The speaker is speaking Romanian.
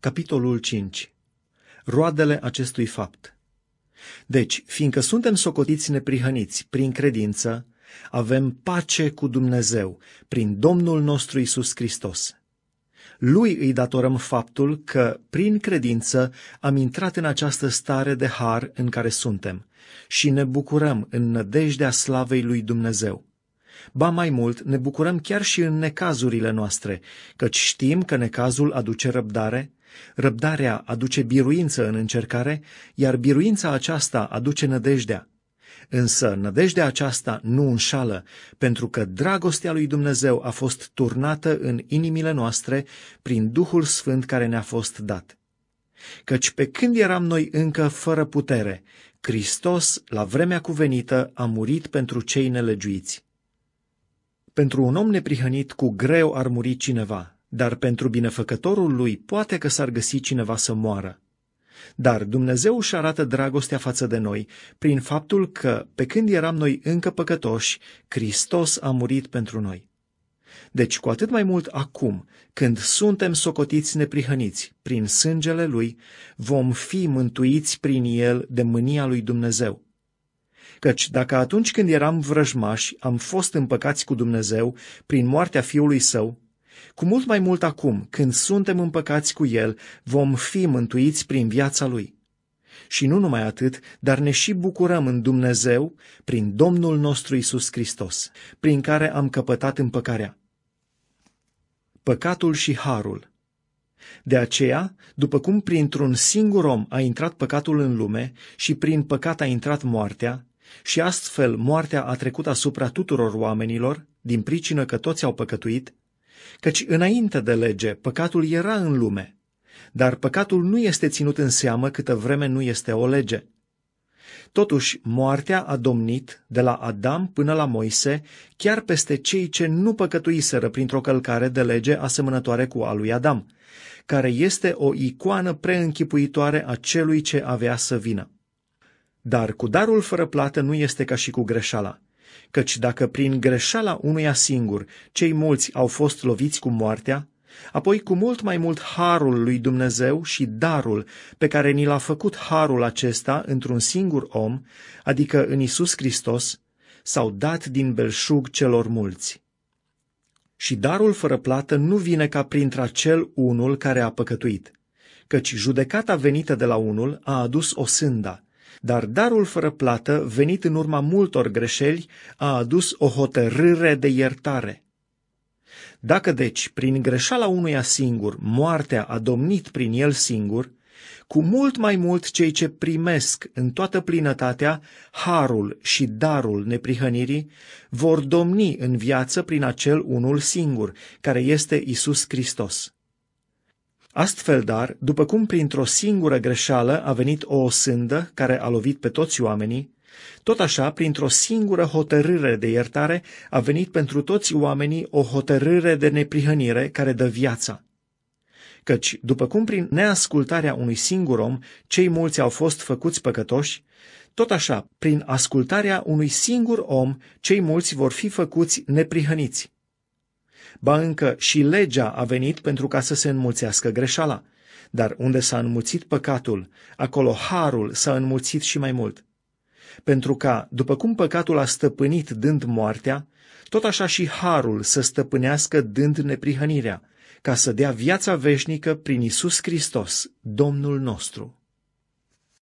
Capitolul 5. Roadele acestui fapt. Deci, fiindcă suntem socotiți neprihăniți prin credință, avem pace cu Dumnezeu prin Domnul nostru Isus Hristos. Lui îi datorăm faptul că, prin credință, am intrat în această stare de har în care suntem și ne bucurăm în nădejdea slavei lui Dumnezeu. Ba mai mult, ne bucurăm chiar și în necazurile noastre, căci știm că necazul aduce răbdare, răbdarea aduce biruință în încercare, iar biruința aceasta aduce nădejdea. Însă nădejdea aceasta nu înșală, pentru că dragostea lui Dumnezeu a fost turnată în inimile noastre prin Duhul Sfânt care ne-a fost dat. Căci pe când eram noi încă fără putere, Hristos, la vremea cuvenită, a murit pentru cei nelegiuiți. Pentru un om neprihănit cu greu ar muri cineva, dar pentru binefăcătorul lui poate că s-ar găsi cineva să moară. Dar Dumnezeu își arată dragostea față de noi prin faptul că, pe când eram noi încă păcătoși, Hristos a murit pentru noi. Deci cu atât mai mult acum, când suntem socotiți neprihăniți prin sângele Lui, vom fi mântuiți prin El de mânia Lui Dumnezeu. Căci dacă atunci când eram vrăjmași am fost împăcați cu Dumnezeu prin moartea Fiului Său, cu mult mai mult acum, când suntem împăcați cu El, vom fi mântuiți prin viața Lui. Și nu numai atât, dar ne și bucurăm în Dumnezeu prin Domnul nostru Isus Hristos, prin care am căpătat împăcarea. Păcatul și harul. De aceea, după cum printr-un singur om a intrat păcatul în lume și prin păcat a intrat moartea, și astfel moartea a trecut asupra tuturor oamenilor, din pricină că toți au păcătuit, căci înainte de lege păcatul era în lume, dar păcatul nu este ținut în seamă câtă vreme nu este o lege. Totuși, moartea a domnit de la Adam până la Moise, chiar peste cei ce nu păcătuiseră printr-o călcare de lege asemănătoare cu a lui Adam, care este o icoană preînchipuitoare a celui ce avea să vină. Dar cu darul fără plată nu este ca și cu greșeala, căci dacă prin greșeala unuia singur cei mulți au fost loviți cu moartea, apoi cu mult mai mult harul lui Dumnezeu și darul pe care ni l-a făcut harul acesta într-un singur om, adică în Isus Hristos, s-au dat din belșug celor mulți. Și darul fără plată nu vine ca printre acel unul care a păcătuit, căci judecata venită de la unul a adus o sânda, dar darul fără plată, venit în urma multor greșeli, a adus o hotărâre de iertare. Dacă deci, prin greșeala unuia singur, moartea a domnit prin el singur, cu mult mai mult cei ce primesc în toată plinătatea harul și darul neprihănirii vor domni în viață prin acel unul singur, care este Isus Hristos. Astfel, dar, după cum printr-o singură greșeală a venit o osândă care a lovit pe toți oamenii, tot așa, printr-o singură hotărâre de iertare, a venit pentru toți oamenii o hotărâre de neprihănire care dă viața. Căci, după cum prin neascultarea unui singur om cei mulți au fost făcuți păcătoși, tot așa, prin ascultarea unui singur om, cei mulți vor fi făcuți neprihăniți. Ba încă și legea a venit pentru ca să se înmulțească greșeala. Dar unde s-a înmulțit păcatul, acolo harul s-a înmulțit și mai mult. Pentru ca, după cum păcatul a stăpânit dând moartea, tot așa și harul să stăpânească dând neprihănirea, ca să dea viața veșnică prin Isus Hristos, Domnul nostru.